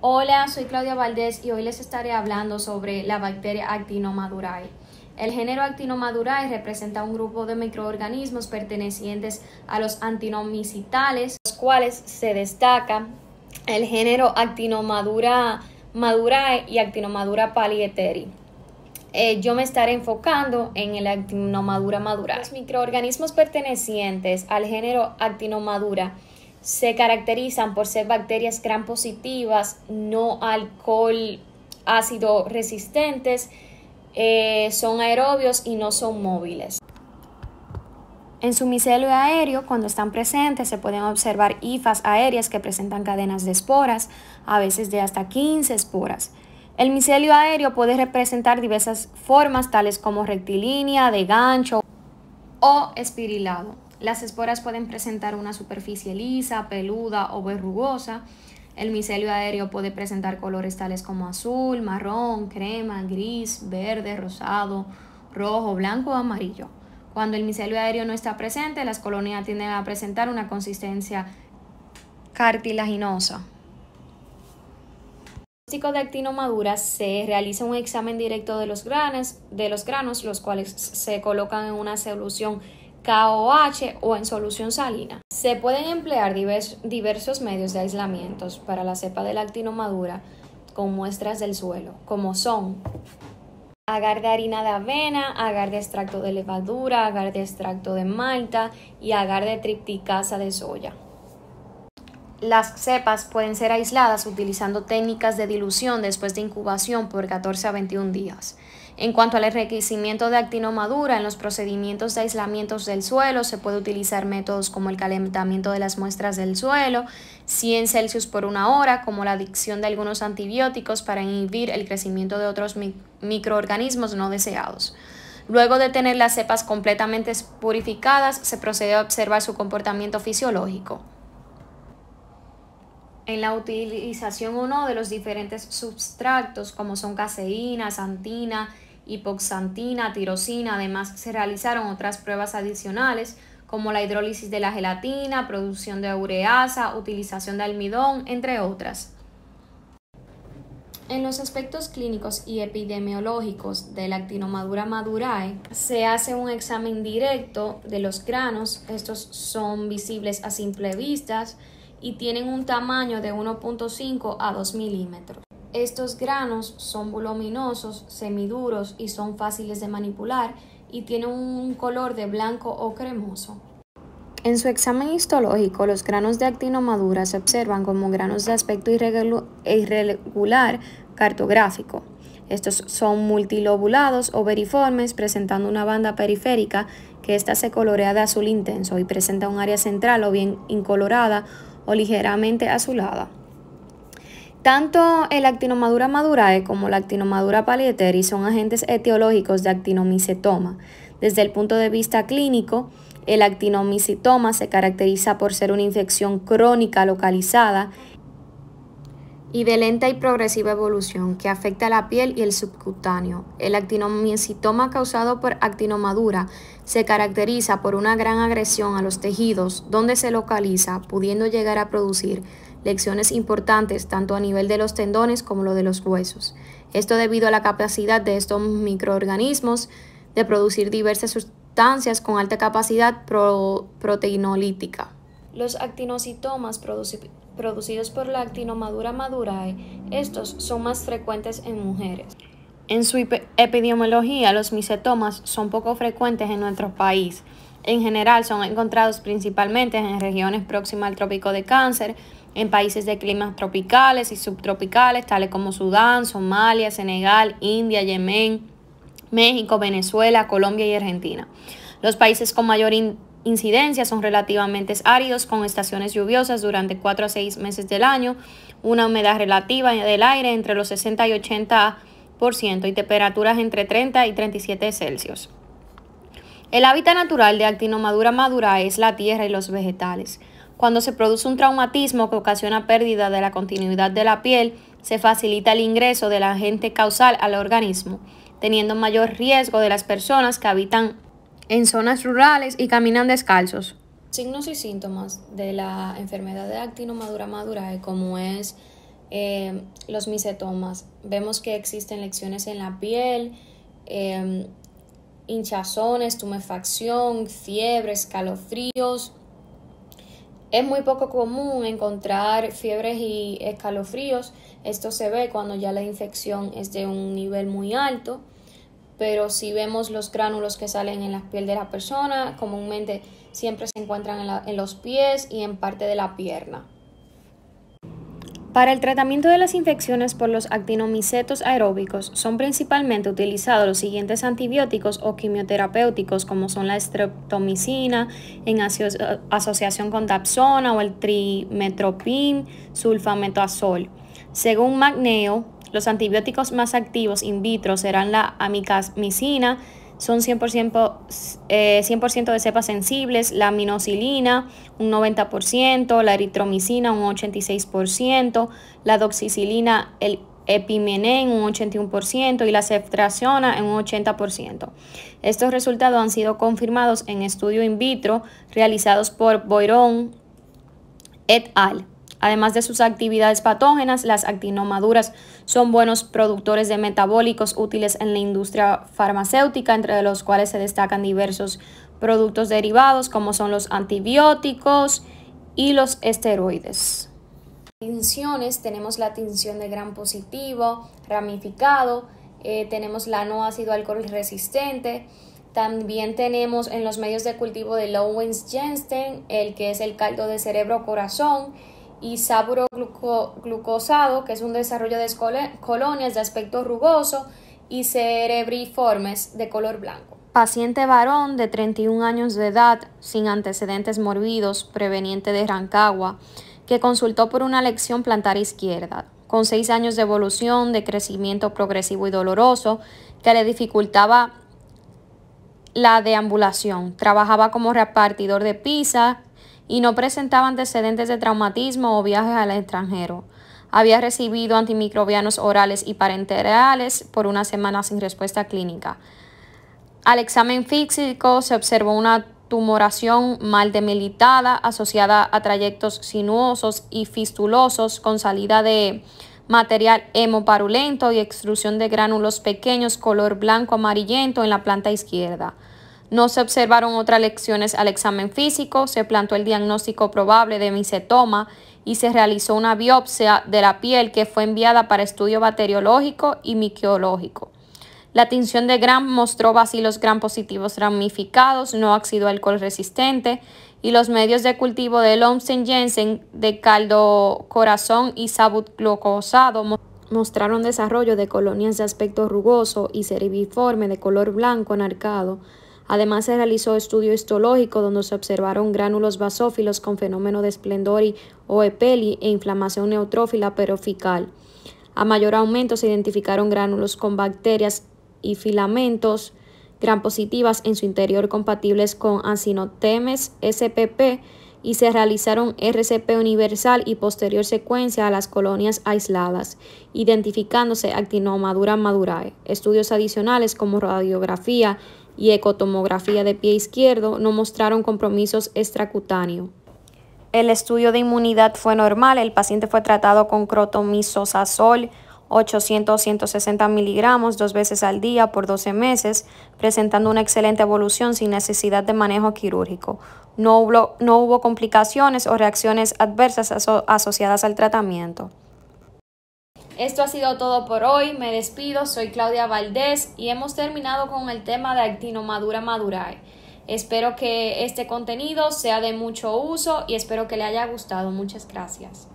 Hola, soy Claudia Valdés y hoy les estaré hablando sobre la bacteria Actinomadurae. El género Actinomadurae representa un grupo de microorganismos pertenecientes a los antinomicitales, los cuales se destaca el género Actinomadura madurae y Actinomadura palieteri. Eh, yo me estaré enfocando en el Actinomadura madurae. Los microorganismos pertenecientes al género Actinomadura se caracterizan por ser bacterias gram positivas, no alcohol ácido resistentes, eh, son aerobios y no son móviles. En su micelio aéreo, cuando están presentes, se pueden observar hifas aéreas que presentan cadenas de esporas, a veces de hasta 15 esporas. El micelio aéreo puede representar diversas formas, tales como rectilínea, de gancho o espirilado. Las esporas pueden presentar una superficie lisa, peluda o verrugosa. El micelio aéreo puede presentar colores tales como azul, marrón, crema, gris, verde, rosado, rojo, blanco o amarillo. Cuando el micelio aéreo no está presente, las colonias tienden a presentar una consistencia cartilaginosa. diagnóstico de actinomadura se realiza un examen directo de los, de los granos, los cuales se colocan en una solución KOH o en solución salina. Se pueden emplear diversos medios de aislamientos para la cepa de lactino madura con muestras del suelo, como son agar de harina de avena, agar de extracto de levadura, agar de extracto de malta y agar de tripticasa de soya. Las cepas pueden ser aisladas utilizando técnicas de dilución después de incubación por 14 a 21 días. En cuanto al enriquecimiento de actinomadura, en los procedimientos de aislamientos del suelo se puede utilizar métodos como el calentamiento de las muestras del suelo, 100 Celsius por una hora, como la adicción de algunos antibióticos para inhibir el crecimiento de otros microorganismos no deseados. Luego de tener las cepas completamente purificadas, se procede a observar su comportamiento fisiológico en la utilización o no de los diferentes substratos como son caseína, santina, hipoxantina, tirosina. Además se realizaron otras pruebas adicionales como la hidrólisis de la gelatina, producción de ureasa, utilización de almidón, entre otras. En los aspectos clínicos y epidemiológicos de la actinomadura madurae, se hace un examen directo de los granos. Estos son visibles a simple vista, y tienen un tamaño de 1.5 a 2 milímetros. Estos granos son voluminosos, semiduros y son fáciles de manipular y tienen un color de blanco o cremoso. En su examen histológico, los granos de actinomadura se observan como granos de aspecto irregular cartográfico. Estos son multilobulados o veriformes, presentando una banda periférica que ésta se colorea de azul intenso y presenta un área central o bien incolorada o ligeramente azulada. Tanto el actinomadura madurae como la actinomadura palieteri son agentes etiológicos de actinomicetoma. Desde el punto de vista clínico, el actinomicetoma se caracteriza por ser una infección crónica localizada y de lenta y progresiva evolución que afecta a la piel y el subcutáneo. El actinomicitoma causado por actinomadura se caracteriza por una gran agresión a los tejidos donde se localiza, pudiendo llegar a producir lecciones importantes tanto a nivel de los tendones como lo de los huesos. Esto debido a la capacidad de estos microorganismos de producir diversas sustancias con alta capacidad proteinolítica. Los actinocitomas producen producidos por la actinomadura madurae, estos son más frecuentes en mujeres. En su epidemiología, los micetomas son poco frecuentes en nuestro país. En general, son encontrados principalmente en regiones próximas al trópico de cáncer, en países de climas tropicales y subtropicales, tales como Sudán, Somalia, Senegal, India, Yemen, México, Venezuela, Colombia y Argentina. Los países con mayor incidencias son relativamente áridos con estaciones lluviosas durante 4 a 6 meses del año, una humedad relativa del aire entre los 60 y 80 y temperaturas entre 30 y 37 Celsius. El hábitat natural de Actinomadura madura es la tierra y los vegetales. Cuando se produce un traumatismo que ocasiona pérdida de la continuidad de la piel, se facilita el ingreso del agente causal al organismo, teniendo mayor riesgo de las personas que habitan en zonas rurales y caminan descalzos. Signos y síntomas de la enfermedad de actinomadura madurae, como es eh, los misetomas. Vemos que existen lecciones en la piel, em, hinchazones, tumefacción, fiebre, escalofríos. Es muy poco común encontrar fiebres y escalofríos. Esto se ve cuando ya la infección es de un nivel muy alto pero si vemos los gránulos que salen en la piel de la persona, comúnmente siempre se encuentran en, los pies y en parte de la pierna. Para el tratamiento de las infecciones por los actinomicetos aeróbicos son principalmente utilizados los siguientes antibióticos o quimioterapéuticos como son la estreptomicina en asociación con dapsona o el trimetropin, sulfametazol. Según Magneo, los antibióticos más activos in vitro serán la amicamicina, son 100%, 100 eh, de cepas sensibles, la aminosilina un 90%, la eritromicina un 86%, la doxicilina el epimenen un 81% y la ceftraciona en un 80%. Estos resultados han sido confirmados en estudio in vitro realizados por Boiron et al. Además de sus actividades patógenas, las actinomaduras son buenos productores de metabólicos útiles en la industria farmacéutica, entre los cuales se destacan diversos productos derivados como son los antibióticos y los esteroides. Tinciones, tenemos la tinción de gran positivo, ramificado, eh, tenemos la no ácido alcohol resistente, también tenemos en los medios de cultivo de Lowens Jensen, el que es el caldo de cerebro corazón, y glucosado, que es un desarrollo de colonias de aspecto rugoso y cerebriformes de color blanco. Paciente varón de 31 años de edad, sin antecedentes morbidos, proveniente de Rancagua, que consultó por una lección plantar izquierda, con 6 años de evolución, de crecimiento progresivo y doloroso, que le dificultaba la deambulación. Trabajaba como repartidor de pizza y no presentaba antecedentes de traumatismo o viajes al extranjero. Había recibido antimicrobianos orales y parenterales por una semana sin respuesta clínica. Al examen físico se observó una tumoración mal demilitada asociada a trayectos sinuosos y fistulosos con salida de material hemoparulento y extrusión de gránulos pequeños color blanco amarillento en la planta izquierda. No se observaron otras lecciones al examen físico, se plantó el diagnóstico probable de micetoma y se realizó una biopsia de la piel que fue enviada para estudio bacteriológico y micológico. La tinción de Gram mostró bacilos gram positivos ramificados, no ácido alcohol resistente y los medios de cultivo de Lomsen Jensen de caldo corazón y sabut glucosado mostraron desarrollo de colonias de aspecto rugoso y cerebiforme de color blanco anarcado. Además, se realizó estudio histológico donde se observaron gránulos basófilos con fenómeno de esplendori o epeli e inflamación neutrófila perofical. A mayor aumento se identificaron gránulos con bacterias y filamentos gran positivas en su interior compatibles con ansinotemes SPP y se realizaron RCP universal y posterior secuencia a las colonias aisladas, identificándose actinomadura madurae. Estudios adicionales como radiografía y ecotomografía de pie izquierdo no mostraron compromisos extracutáneos. El estudio de inmunidad fue normal, el paciente fue tratado con crotomisosazol 800-160 miligramos dos veces al día por 12 meses, presentando una excelente evolución sin necesidad de manejo quirúrgico. No hubo, complicaciones o reacciones adversas asociadas al tratamiento. Esto ha sido todo por hoy. Me despido, soy Claudia Valdés y hemos terminado con el tema de Actinomadura madurae. Espero que este contenido sea de mucho uso y espero que le haya gustado. Muchas gracias.